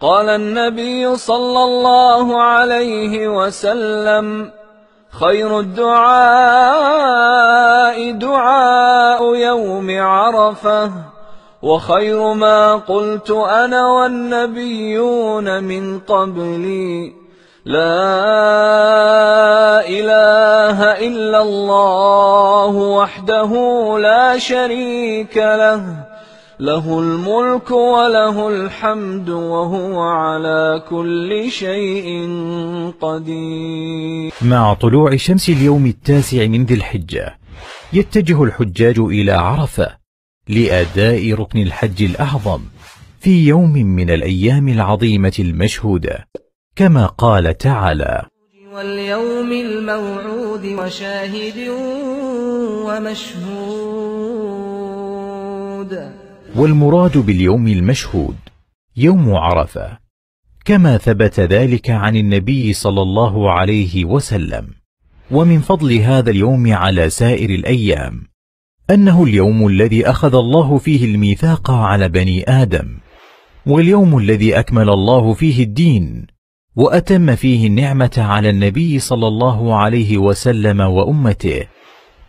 قال النبي صلى الله عليه وسلم خير الدعاء دعاء يوم عرفة وخير ما قلت أنا والنبيون من قبلي لا إله إلا الله وحده لا شريك له له الملك وله الحمد وهو على كل شيء قدير مع طلوع شمس اليوم التاسع من ذي الحجة يتجه الحجاج إلى عرفة لأداء ركن الحج الأعظم في يوم من الأيام العظيمة المشهودة كما قال تعالى واليوم الموعود وشاهد ومشهود والمراد باليوم المشهود يوم عرفة كما ثبت ذلك عن النبي صلى الله عليه وسلم ومن فضل هذا اليوم على سائر الأيام أنه اليوم الذي أخذ الله فيه الميثاق على بني آدم واليوم الذي أكمل الله فيه الدين وأتم فيه النعمة على النبي صلى الله عليه وسلم وأمته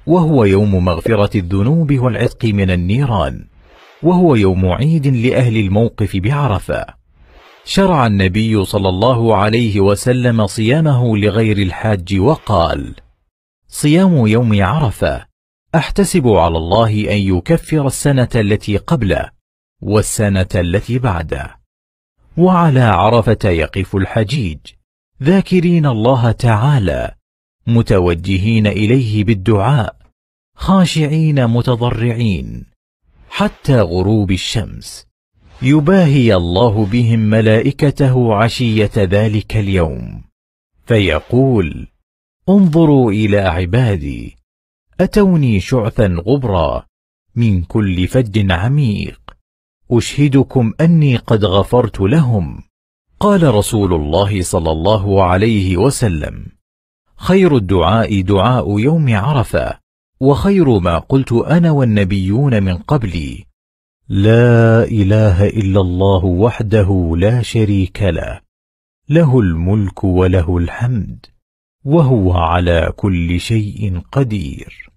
وهو يوم مغفرة الذنوب والعتق من النيران وهو يوم عيد لأهل الموقف بعرفة شرع النبي صلى الله عليه وسلم صيامه لغير الحاج وقال صيام يوم عرفة أحتسب على الله أن يكفر السنة التي قبله والسنة التي بعده وعلى عرفة يقف الحجيج ذاكرين الله تعالى متوجهين إليه بالدعاء خاشعين متضرعين حتى غروب الشمس يباهي الله بهم ملائكته عشية ذلك اليوم فيقول انظروا إلى عبادي أتوني شعثا غبرا من كل فج عميق أشهدكم أني قد غفرت لهم قال رسول الله صلى الله عليه وسلم خير الدعاء دعاء يوم عرفة وخير ما قلت أنا والنبيون من قبلي لا إله إلا الله وحده لا شريك له له الملك وله الحمد وهو على كل شيء قدير